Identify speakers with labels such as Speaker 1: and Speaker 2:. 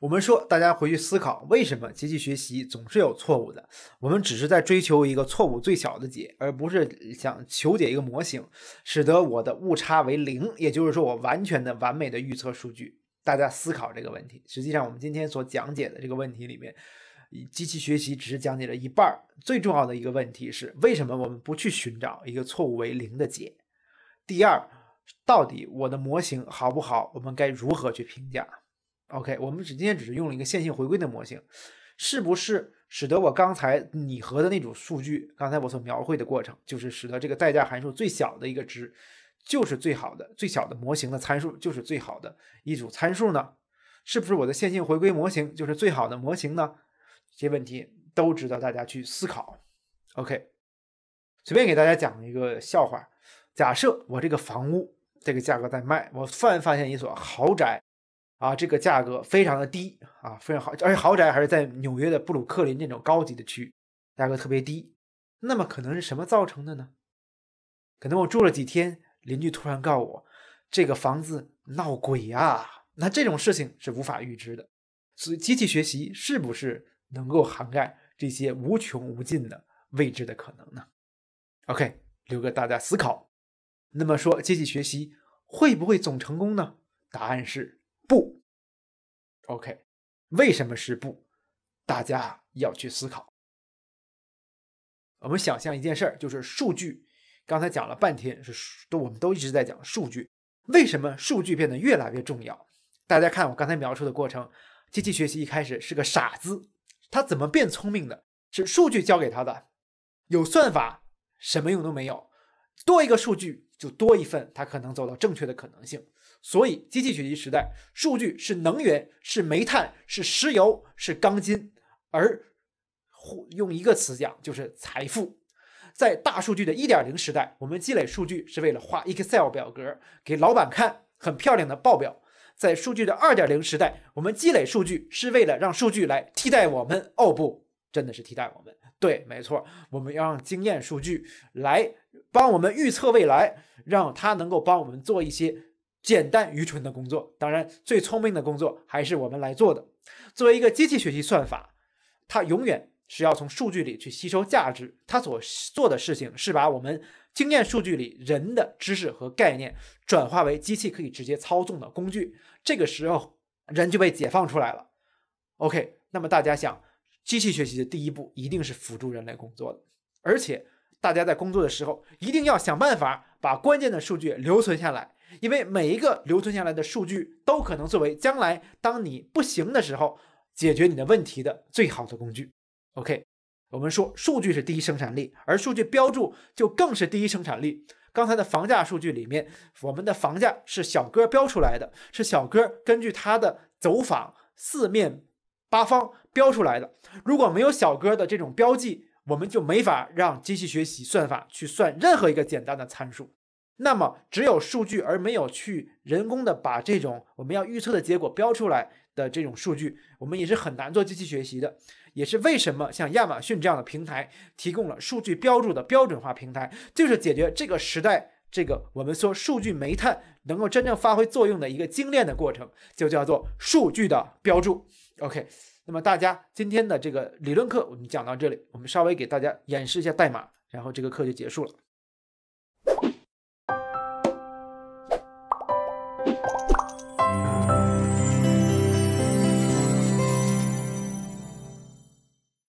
Speaker 1: 我们说，大家回去思考，为什么机器学习总是有错误的？我们只是在追求一个错误最小的解，而不是想求解一个模型，使得我的误差为零，也就是说，我完全的、完美的预测数据。大家思考这个问题。实际上，我们今天所讲解的这个问题里面。机器学习只是讲解了一半，最重要的一个问题是为什么我们不去寻找一个错误为零的解？第二，到底我的模型好不好？我们该如何去评价？OK，我们只今天只是用了一个线性回归的模型，是不是使得我刚才拟合的那组数据，刚才我所描绘的过程，就是使得这个代价函数最小的一个值，就是最好的，最小的模型的参数就是最好的一组参数呢？是不是我的线性回归模型就是最好的模型呢？这些问题都值得大家去思考。OK，随便给大家讲一个笑话：假设我这个房屋这个价格在卖，我突然发现一所豪宅，啊，这个价格非常的低啊，非常好，而且豪宅还是在纽约的布鲁克林这种高级的区价格特别低。那么可能是什么造成的呢？可能我住了几天，邻居突然告我这个房子闹鬼啊。那这种事情是无法预知的，所以机器学习是不是？能够涵盖这些无穷无尽的未知的可能呢？OK，留给大家思考。那么说，机器学习会不会总成功呢？答案是不。OK，为什么是不？大家要去思考。我们想象一件事儿，就是数据。刚才讲了半天是都，我们都一直在讲数据。为什么数据变得越来越重要？大家看我刚才描述的过程，机器学习一开始是个傻子。他怎么变聪明的？是数据教给他的。有算法，什么用都没有。多一个数据，就多一份他可能走到正确的可能性。所以，机器学习时代，数据是能源，是煤炭，是石油，是钢筋，而用一个词讲，就是财富。在大数据的一点零时代，我们积累数据是为了画 Excel 表格给老板看，很漂亮的报表。在数据的二点零时代，我们积累数据是为了让数据来替代我们。哦不，真的是替代我们。对，没错，我们要让经验数据来帮我们预测未来，让它能够帮我们做一些简单愚蠢的工作。当然，最聪明的工作还是我们来做的。作为一个机器学习算法，它永远是要从数据里去吸收价值。它所做的事情是把我们。经验数据里人的知识和概念转化为机器可以直接操纵的工具，这个时候人就被解放出来了。OK，那么大家想，机器学习的第一步一定是辅助人类工作的，而且大家在工作的时候一定要想办法把关键的数据留存下来，因为每一个留存下来的数据都可能作为将来当你不行的时候解决你的问题的最好的工具。OK。我们说，数据是第一生产力，而数据标注就更是第一生产力。刚才的房价数据里面，我们的房价是小哥标出来的，是小哥根据他的走访四面八方标出来的。如果没有小哥的这种标记，我们就没法让机器学习算法去算任何一个简单的参数。那么，只有数据而没有去人工的把这种我们要预测的结果标出来。的这种数据，我们也是很难做机器学习的，也是为什么像亚马逊这样的平台提供了数据标注的标准化平台，就是解决这个时代这个我们说数据煤炭能够真正发挥作用的一个精炼的过程，就叫做数据的标注。OK，那么大家今天的这个理论课我们讲到这里，我们稍微给大家演示一下代码，然后这个课就结束了。